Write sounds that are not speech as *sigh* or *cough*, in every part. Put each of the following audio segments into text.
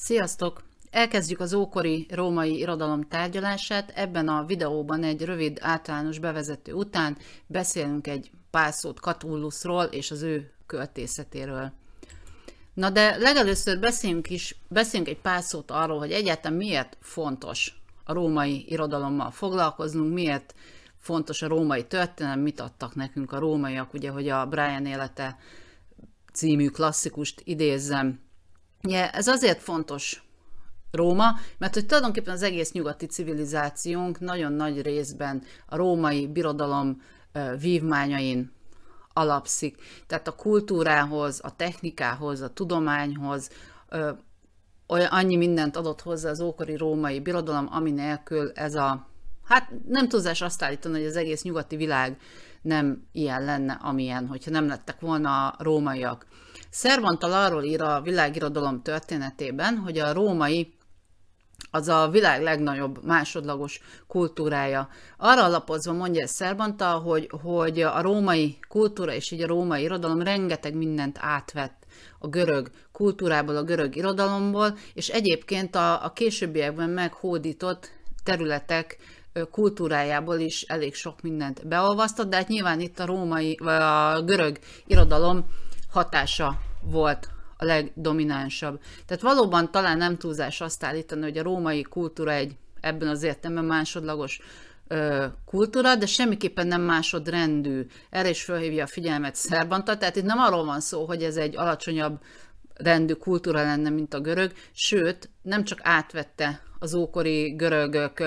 Sziasztok! Elkezdjük az ókori római irodalom tárgyalását. Ebben a videóban egy rövid általános bevezető után beszélünk egy pár szót Catullusról és az ő költészetéről. Na de legelőször beszéljünk is, beszéljünk egy pár szót arról, hogy egyáltalán miért fontos a római irodalommal foglalkoznunk, miért fontos a római történelem, mit adtak nekünk a rómaiak, ugye, hogy a Brian élete című klasszikust idézzem, Ja, ez azért fontos Róma, mert hogy tulajdonképpen az egész nyugati civilizációnk nagyon nagy részben a római birodalom vívmányain alapszik. Tehát a kultúrához, a technikához, a tudományhoz, olyan, annyi mindent adott hozzá az ókori római birodalom, ami nélkül ez a, hát nem tudás azt állítani, hogy az egész nyugati világ nem ilyen lenne, amilyen, hogyha nem lettek volna a rómaiak Szervantal arról ír a világirodalom történetében, hogy a római az a világ legnagyobb másodlagos kultúrája. Arra alapozva mondja ez hogy, hogy a római kultúra és így a római irodalom rengeteg mindent átvett a görög kultúrából, a görög irodalomból, és egyébként a, a későbbiekben meghódított területek kultúrájából is elég sok mindent beolvasztott, de hát nyilván itt a római, vagy a görög irodalom hatása volt a legdominánsabb. Tehát valóban talán nem túlzás azt állítani, hogy a római kultúra egy ebben az értelemben másodlagos ö, kultúra, de semmiképpen nem másodrendű. Erre is felhívja a figyelmet Szerbanta, tehát itt nem arról van szó, hogy ez egy alacsonyabb rendű kultúra lenne, mint a görög, sőt, nem csak átvette az ókori görögök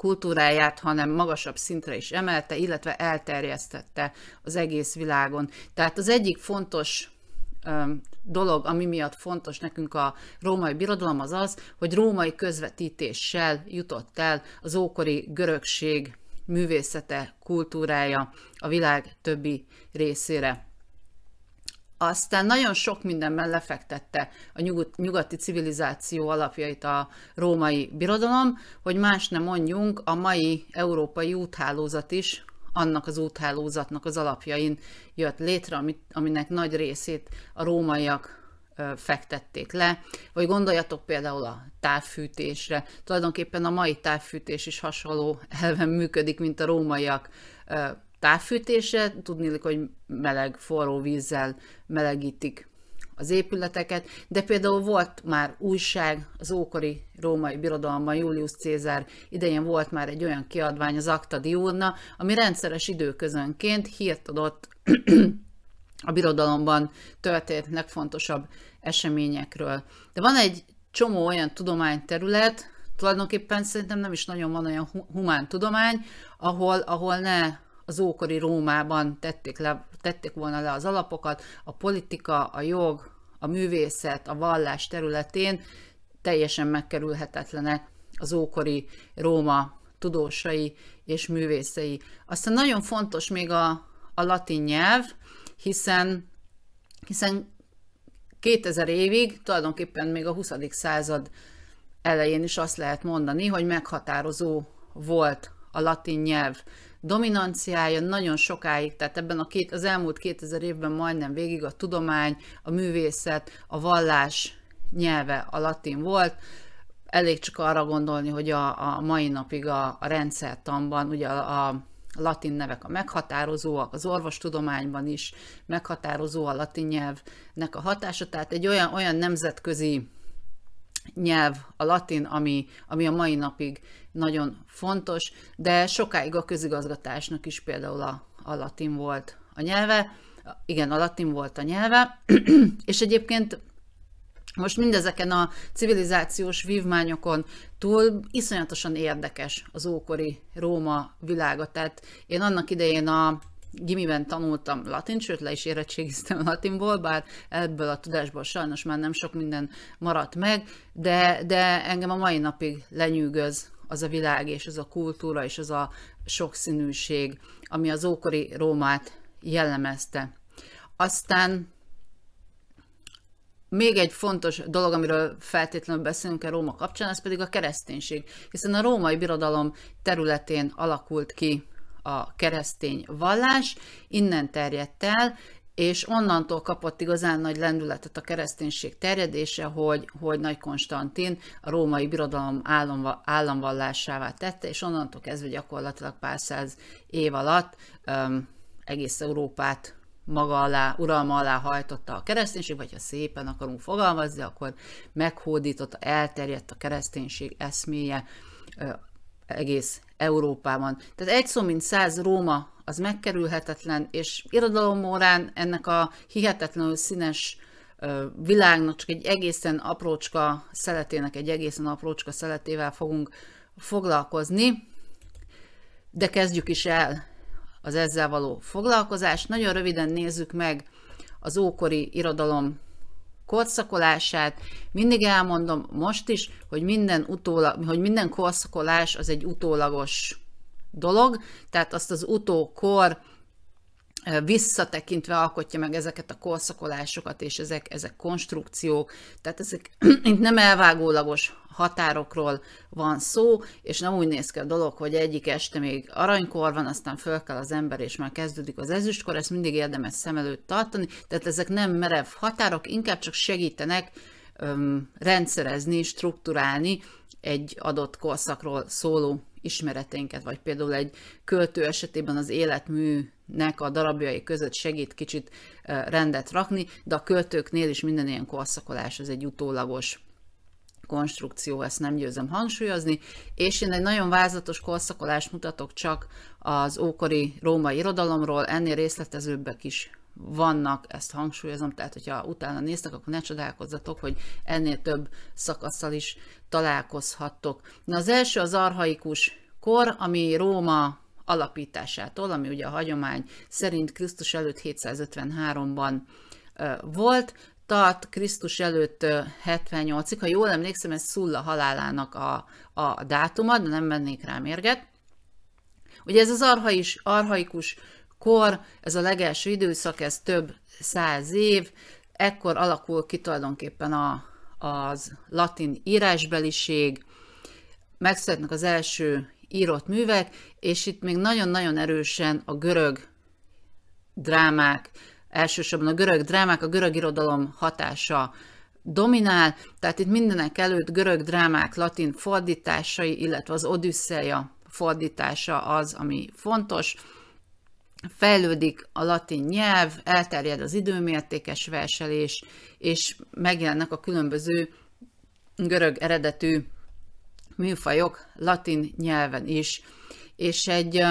kultúráját, hanem magasabb szintre is emelte, illetve elterjesztette az egész világon. Tehát az egyik fontos dolog, ami miatt fontos nekünk a római birodalom, az az, hogy római közvetítéssel jutott el az ókori görögség művészete, kultúrája a világ többi részére aztán nagyon sok mindenben lefektette a nyugati civilizáció alapjait a római birodalom, hogy más nem mondjunk, a mai európai úthálózat is annak az úthálózatnak az alapjain jött létre, aminek nagy részét a rómaiak fektették le, vagy gondoljatok például a távfűtésre. Tulajdonképpen a mai távfűtés is hasonló *laughs* elven működik, mint a rómaiak távfűtésre, tudni, hogy meleg, forró vízzel melegítik az épületeket, de például volt már újság, az ókori római birodalomban Julius Cézár idején volt már egy olyan kiadvány, az Acta Diurna, ami rendszeres időközönként hírt adott *clears throat* a birodalomban történt legfontosabb eseményekről. De van egy csomó olyan tudományterület, tulajdonképpen szerintem nem is nagyon van olyan humán tudomány, ahol, ahol ne az ókori Rómában tették, le, tették volna le az alapokat, a politika, a jog, a művészet, a vallás területén teljesen megkerülhetetlenek az ókori Róma tudósai és művészei. Aztán nagyon fontos még a, a latin nyelv, hiszen, hiszen 2000 évig, tulajdonképpen még a 20. század elején is azt lehet mondani, hogy meghatározó volt a latin nyelv dominanciája nagyon sokáig, tehát ebben a két, az elmúlt 2000 évben majdnem végig a tudomány, a művészet, a vallás nyelve a latin volt, elég csak arra gondolni, hogy a, a mai napig a, a rendszertanban, ugye a, a latin nevek a meghatározóak, az orvostudományban is meghatározó a latin nyelvnek a hatása, tehát egy olyan, olyan nemzetközi nyelv a latin, ami, ami a mai napig nagyon fontos, de sokáig a közigazgatásnak is például a, a latin volt a nyelve, igen, a latin volt a nyelve, *clears throat* és egyébként most mindezeken a civilizációs vívmányokon túl iszonyatosan érdekes az ókori Róma világa. Tehát én annak idején a gimiben tanultam latin, sőt le is érettségiztem *laughs* latinból, bár ebből a tudásból sajnos már nem sok minden maradt meg, de, de engem a mai napig lenyűgöz az a világ, és az a kultúra, és az a sokszínűség, ami az ókori Rómát jellemezte. Aztán még egy fontos dolog, amiről feltétlenül beszélünk a Róma kapcsán, ez pedig a kereszténység, hiszen a római birodalom területén alakult ki a keresztény vallás, innen terjedt el, és onnantól kapott igazán nagy lendületet a kereszténység terjedése, hogy, hogy Nagy Konstantin a római birodalom államva, államvallásává tette, és onnantól kezdve gyakorlatilag pár száz év alatt um, egész Európát maga alá, uralma alá hajtotta a kereszténység, vagy ha szépen akarunk fogalmazni, akkor meghódította, elterjedt a kereszténység eszméje egész Európában. Tehát egy szó, mint száz Róma az megkerülhetetlen, és irodalom órán ennek a hihetetlenül színes világnak csak egy egészen aprócska szeletének, egy egészen aprócska szeletével fogunk foglalkozni, de kezdjük is el az ezzel való foglalkozást. Nagyon röviden nézzük meg az ókori irodalom korszakolását. Mindig elmondom most is, hogy minden, utóla, hogy minden korszakolás az egy utólagos dolog, tehát azt az utókor visszatekintve alkotja meg ezeket a korszakolásokat, és ezek, ezek konstrukciók, tehát ezek mint *clears throat* nem elvágólagos határokról van szó, és nem úgy néz ki a dolog, hogy egyik este még aranykor van, aztán föl kell az ember, és már kezdődik az ezüstkor, ezt mindig érdemes szem előtt tartani, tehát ezek nem merev határok, inkább csak segítenek öm, rendszerezni, strukturálni egy adott korszakról szóló ismereteinket, vagy például egy költő esetében az életműnek a darabjai között segít kicsit rendet rakni, de a költőknél is minden ilyen korszakolás, az egy utólagos konstrukció, ezt nem győzöm hangsúlyozni, és én egy nagyon vázatos korszakolást mutatok csak az ókori római irodalomról, ennél részletezőbbek is vannak, ezt hangsúlyozom, tehát hogyha utána néztek, akkor ne csodálkozzatok, hogy ennél több szakaszsal is találkozhattok. Na az első az arhaikus kor, ami Róma alapításától, ami ugye a hagyomány szerint Krisztus előtt 753-ban volt, tart Krisztus előtt 78-ig, ha jól emlékszem, ez Szulla halálának a, a dátuma, de nem mennék rá mérget. Ugye ez az arhais, arhaikus kor, ez a legelső időszak, ez több száz év, ekkor alakul ki tulajdonképpen a, az latin írásbeliség, megszületnek az első írott művek, és itt még nagyon-nagyon erősen a görög drámák, elsősorban a görög drámák, a görög irodalom hatása dominál, tehát itt mindenek előtt görög drámák latin fordításai, illetve az Odüsszeja fordítása az, ami fontos fejlődik a latin nyelv, elterjed az időmértékes verselés, és megjelennek a különböző görög eredetű műfajok latin nyelven is, és egy,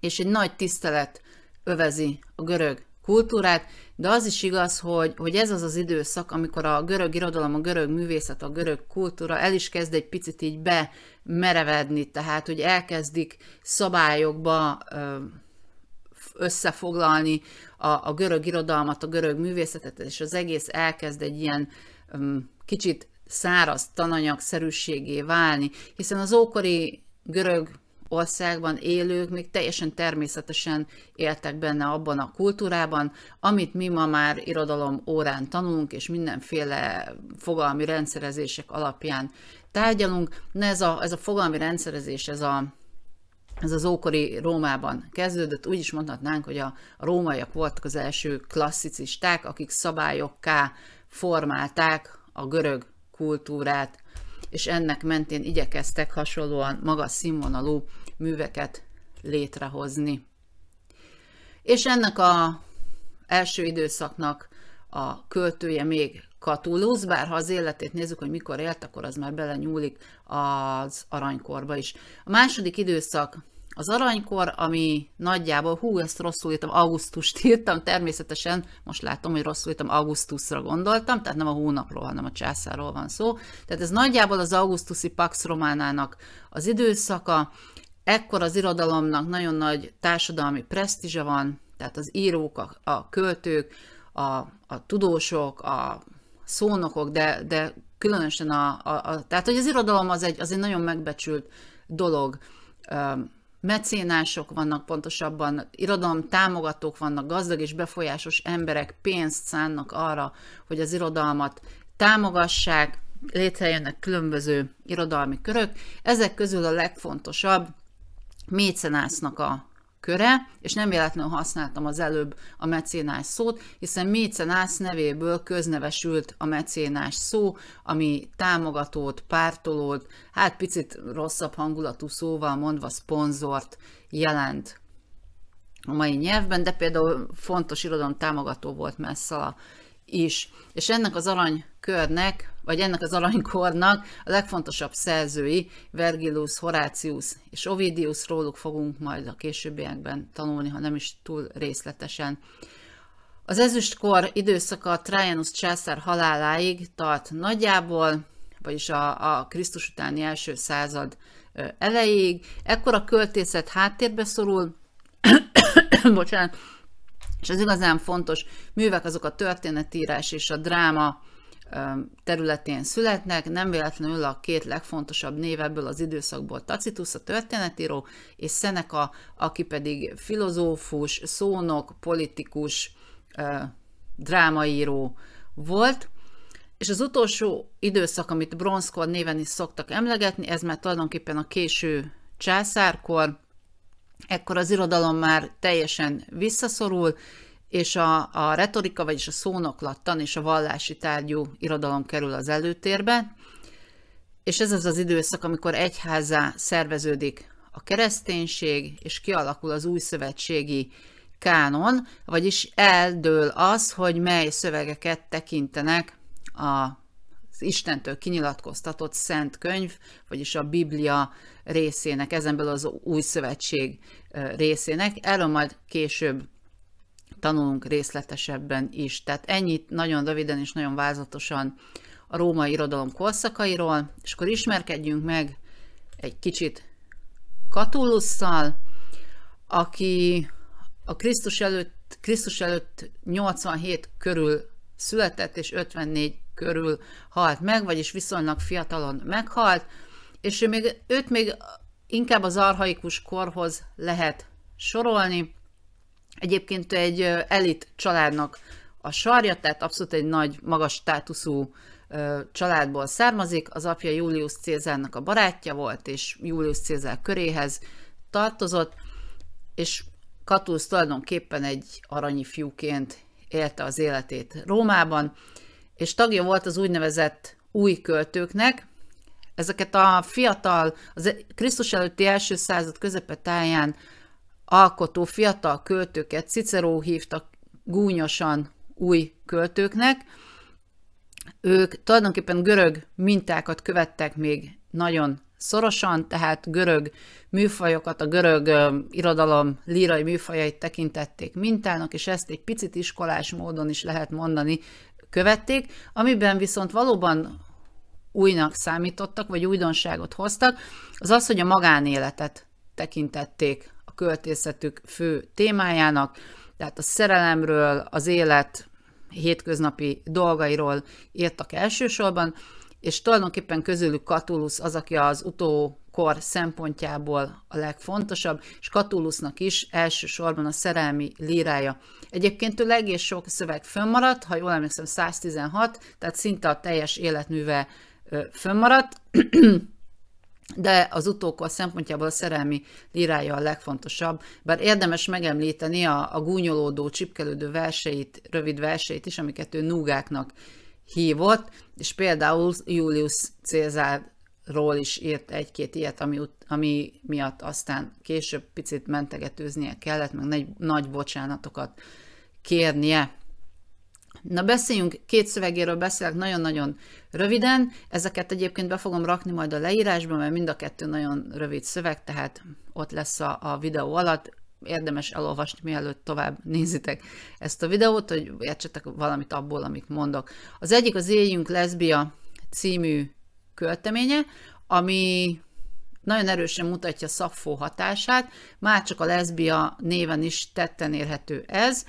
és egy nagy tisztelet övezi a görög kultúrát, de az is igaz, hogy, hogy ez az az időszak, amikor a görög irodalom, a görög művészet, a görög kultúra el is kezd egy picit így bemerevedni, tehát hogy elkezdik szabályokba összefoglalni a, a görög irodalmat, a görög művészetet, és az egész elkezd egy ilyen um, kicsit száraz tananyagszerűségé válni, hiszen az ókori görög országban élők még teljesen természetesen éltek benne abban a kultúrában, amit mi ma már irodalom órán tanulunk, és mindenféle fogalmi rendszerezések alapján tárgyalunk. De ez a, ez a fogalmi rendszerezés, ez a ez az ókori Rómában kezdődött, úgy is mondhatnánk, hogy a rómaiak voltak az első klasszicisták, akik szabályokká formálták a görög kultúrát, és ennek mentén igyekeztek hasonlóan magas színvonalú műveket létrehozni. És ennek a első időszaknak a költője még Katulusz, bár ha az életét nézzük, hogy mikor élt, akkor az már belenyúlik az aranykorba is. A második időszak az aranykor, ami nagyjából, hú, ezt rosszul írtam, augusztust *laughs* írtam, természetesen most látom, hogy rosszul írtam, augusztusra gondoltam, tehát nem a hónapról, hanem a császáról van szó. Tehát ez nagyjából az augusztusi Pax Románának az időszaka, ekkor az irodalomnak nagyon nagy társadalmi presztízse van, tehát az írók, a, a költők, a, a tudósok, a szónokok, de, de különösen a, a, a... Tehát, hogy az irodalom az egy, az egy nagyon megbecsült dolog. Mecénások vannak pontosabban, irodalom támogatók vannak, gazdag és befolyásos emberek pénzt szánnak arra, hogy az irodalmat támogassák, létrejönnek különböző irodalmi körök. Ezek közül a legfontosabb mécenásznak a, köre, és nem véletlenül használtam az előbb a mecénás szót, hiszen mécenás nevéből köznevesült a mecénás szó, ami támogatót, pártolót, hát picit rosszabb hangulatú szóval mondva szponzort jelent a mai nyelvben, de például fontos irodalom támogató volt Messzala is. És ennek az arany körnek, vagy ennek az aranykornak a legfontosabb szerzői, Vergilius, Horácius és Ovidius, róluk fogunk majd a későbbiekben tanulni, ha nem is túl részletesen. Az ezüstkor időszaka Trajanus császár haláláig tart nagyjából, vagyis a, a Krisztus utáni első század elejéig. Ekkor a költészet háttérbe szorul, *coughs* bocsánat, és az igazán fontos művek azok a történetírás és a dráma területén születnek, nem véletlenül a két legfontosabb név ebből az időszakból Tacitus, a történetíró, és Seneca, aki pedig filozófus, szónok, politikus, drámaíró volt. És az utolsó időszak, amit bronzkor néven is szoktak emlegetni, ez már tulajdonképpen a késő császárkor, ekkor az irodalom már teljesen visszaszorul, és a, a retorika, vagyis a szónoklattan és a vallási tárgyú irodalom kerül az előtérbe, és ez az az időszak, amikor egyházá szerveződik a kereszténység, és kialakul az új szövetségi kánon, vagyis eldől az, hogy mely szövegeket tekintenek a az Istentől kinyilatkoztatott szent könyv, vagyis a Biblia részének, ezenből az új szövetség részének. Erről majd később tanulunk részletesebben is. Tehát ennyit nagyon röviden és nagyon vázatosan a római irodalom korszakairól, és akkor ismerkedjünk meg egy kicsit Katulusszal, aki a Krisztus előtt, Krisztus előtt 87 körül született, és 54 körül halt meg, vagyis viszonylag fiatalon meghalt, és ő még, őt még inkább az arhaikus korhoz lehet sorolni, Egyébként egy elit családnak a sarja, tehát abszolút egy nagy, magas státuszú családból származik. Az apja Julius Cézárnak a barátja volt, és Julius Cézár köréhez tartozott, és Katusz tulajdonképpen egy aranyi fiúként élte az életét Rómában, és tagja volt az úgynevezett új költőknek. Ezeket a fiatal, az Krisztus előtti első század táján alkotó fiatal költőket Cicero hívta gúnyosan új költőknek. Ők tulajdonképpen görög mintákat követtek még nagyon szorosan, tehát görög műfajokat, a görög ö, irodalom lírai műfajait tekintették mintának, és ezt egy picit iskolás módon is lehet mondani követték, amiben viszont valóban újnak számítottak, vagy újdonságot hoztak, az az, hogy a magánéletet tekintették költészetük fő témájának, tehát a szerelemről, az élet hétköznapi dolgairól írtak elsősorban, és tulajdonképpen közülük Katulusz az, aki az utókor szempontjából a legfontosabb, és Katulusznak is elsősorban a szerelmi lírája. Egyébként ő egész sok szöveg fönnmaradt, ha jól emlékszem 116, tehát szinte a teljes életműve fönnmaradt, *clears throat* de az utókor szempontjából a szerelmi lírája a legfontosabb, bár érdemes megemlíteni a, a gúnyolódó, csipkelődő verseit, rövid verseit is, amiket ő núgáknak hívott, és például Julius Cézárról is írt egy-két ilyet, ami, ami miatt aztán később picit mentegetőznie kellett, meg nagy, nagy bocsánatokat kérnie. Na beszéljünk, két szövegéről beszélek nagyon-nagyon röviden, ezeket egyébként be fogom rakni majd a leírásba, mert mind a kettő nagyon rövid szöveg, tehát ott lesz a, a videó alatt, érdemes elolvasni, mielőtt tovább nézitek ezt a videót, hogy értsetek valamit abból, amit mondok. Az egyik az Éljünk Leszbia című költeménye, ami nagyon erősen mutatja Szaffó hatását, már csak a leszbia néven is tetten érhető ez,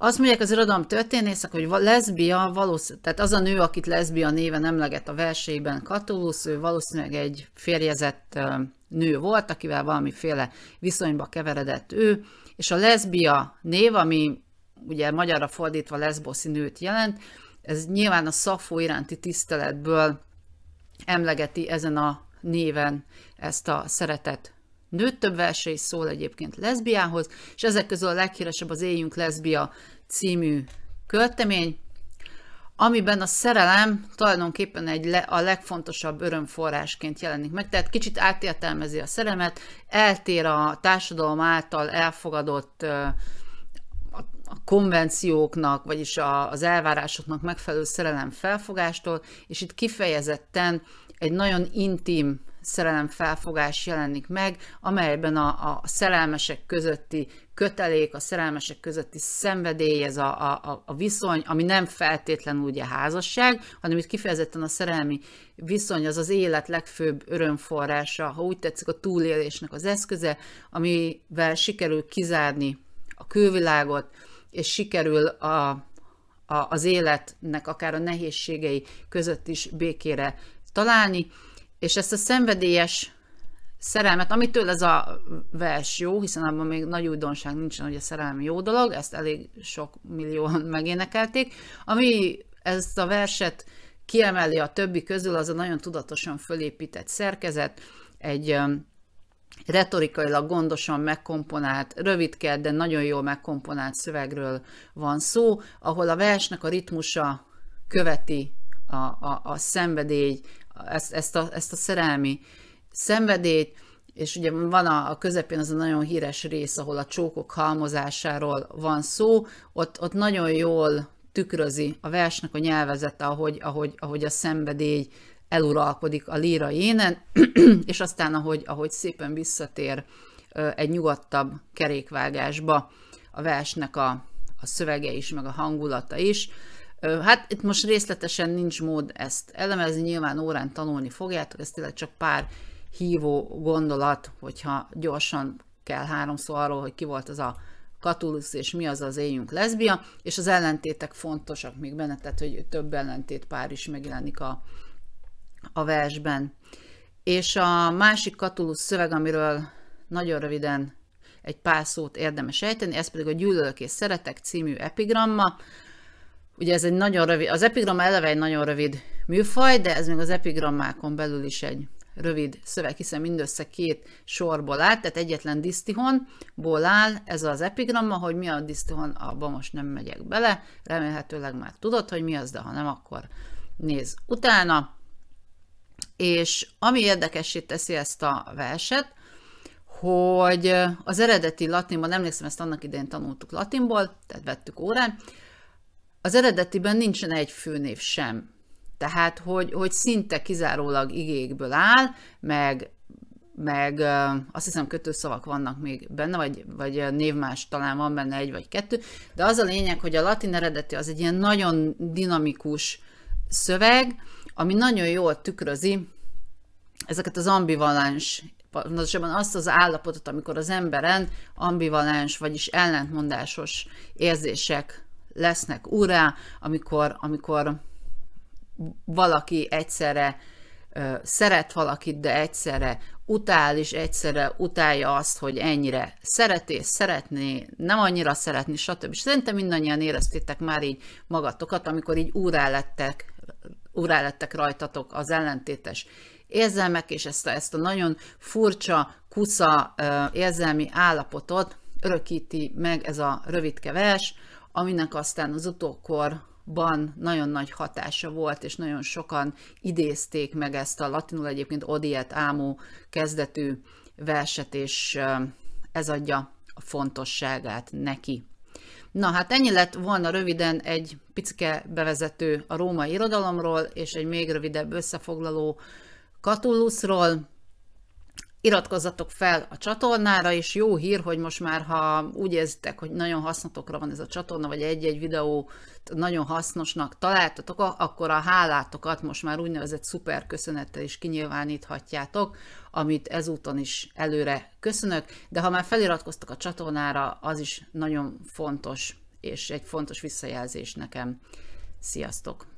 azt mondják az irodalom történészek, hogy leszbia valószínűleg, tehát az a nő, akit leszbia néven emleget a versében Katulusz, ő valószínűleg egy férjezett nő volt, akivel valamiféle viszonyba keveredett ő, és a leszbia név, ami ugye magyarra fordítva leszboszi nőt jelent, ez nyilván a Szafó iránti tiszteletből emlegeti ezen a néven ezt a szeretett Nőtt több verse is szól egyébként leszbiához, és ezek közül a leghíresebb az Éljünk leszbia című költemény, amiben a szerelem tulajdonképpen egy le, a legfontosabb örömforrásként jelenik meg, tehát kicsit átértelmezi a szerelmet, eltér a társadalom által elfogadott a konvencióknak, vagyis a, az elvárásoknak megfelelő szerelem felfogástól, és itt kifejezetten egy nagyon intim szerelem felfogás jelenik meg, amelyben a, a szerelmesek közötti kötelék, a szerelmesek közötti szenvedély, ez a, a, a viszony, ami nem feltétlenül ugye házasság, hanem itt kifejezetten a szerelmi viszony az az élet legfőbb örömforrása, ha úgy tetszik, a túlélésnek az eszköze, amivel sikerül kizárni a külvilágot, és sikerül a, a, az életnek akár a nehézségei között is békére találni, és ezt a szenvedélyes szerelmet, amitől ez a vers jó, hiszen abban még nagy újdonság nincsen, hogy a szerelem jó dolog, ezt elég sok millióan *laughs* megénekelték, ami ezt a verset kiemeli a többi közül, az a nagyon tudatosan fölépített szerkezet, egy retorikailag gondosan megkomponált, rövidke, de nagyon jól megkomponált szövegről van szó, ahol a versnek a ritmusa követi a, a, a szenvedély, ezt, ezt, a, ezt a szerelmi szenvedélyt, és ugye van a, a közepén az a nagyon híres rész, ahol a csókok halmozásáról van szó, ott, ott nagyon jól tükrözi a versnek a nyelvezete, ahogy, ahogy, ahogy a szenvedély eluralkodik a líra énen, *clears throat* és aztán ahogy, ahogy szépen visszatér egy nyugodtabb kerékvágásba a versnek a, a szövege is, meg a hangulata is. Hát itt most részletesen nincs mód ezt elemezni, nyilván órán tanulni fogjátok, ez tényleg csak pár hívó gondolat, hogyha gyorsan kell három szó arról, hogy ki volt az a katulusz, és mi az az éjünk leszbia, és az ellentétek fontosak még benne, tehát hogy több ellentét pár is megjelenik a, a versben. És a másik katulusz szöveg, amiről nagyon röviden egy pár szót érdemes ejteni, ez pedig a Gyűlölök és Szeretek című epigramma, Ugye ez egy nagyon rövid, az epigram eleve egy nagyon rövid műfaj, de ez még az epigrammákon belül is egy rövid szöveg, hiszen mindössze két sorból áll, tehát egyetlen disztihonból áll ez az epigramma, hogy mi a disztihon, abba most nem megyek bele, remélhetőleg már tudod, hogy mi az, de ha nem, akkor néz utána. És ami érdekessé teszi ezt a verset, hogy az eredeti latinban, emlékszem, ezt annak idején tanultuk latinból, tehát vettük órán, az eredetiben nincsen egy főnév sem. Tehát, hogy, hogy szinte kizárólag igékből áll, meg, meg azt hiszem kötőszavak vannak még benne, vagy, vagy névmás talán van benne egy vagy kettő, de az a lényeg, hogy a latin eredeti az egy ilyen nagyon dinamikus szöveg, ami nagyon jól tükrözi ezeket az ambivalens, pontosabban azt az állapotot, amikor az emberen ambivalens, vagyis ellentmondásos érzések lesznek urá, amikor, amikor valaki egyszerre szeret valakit, de egyszerre utál, és egyszerre utálja azt, hogy ennyire szereti, szeretné, nem annyira szeretni, stb. Szerintem mindannyian éreztétek már így magatokat, amikor így úrá lettek, úrá lettek rajtatok az ellentétes érzelmek, és ezt a, ezt a nagyon furcsa, kusza érzelmi állapotot örökíti meg ez a rövidke vers, aminek aztán az utókorban nagyon nagy hatása volt, és nagyon sokan idézték meg ezt a latinul egyébként Odiet Ámó kezdetű verset, és ez adja a fontosságát neki. Na hát ennyi lett volna röviden egy picike bevezető a római irodalomról, és egy még rövidebb összefoglaló Katullusról. Iratkozzatok fel a csatornára, és jó hír, hogy most már, ha úgy érzitek, hogy nagyon hasznotokra van ez a csatorna, vagy egy-egy videó nagyon hasznosnak találtatok, akkor a hálátokat most már úgynevezett szuper köszönettel is kinyilváníthatjátok, amit ezúton is előre köszönök, de ha már feliratkoztak a csatornára, az is nagyon fontos, és egy fontos visszajelzés nekem. Sziasztok!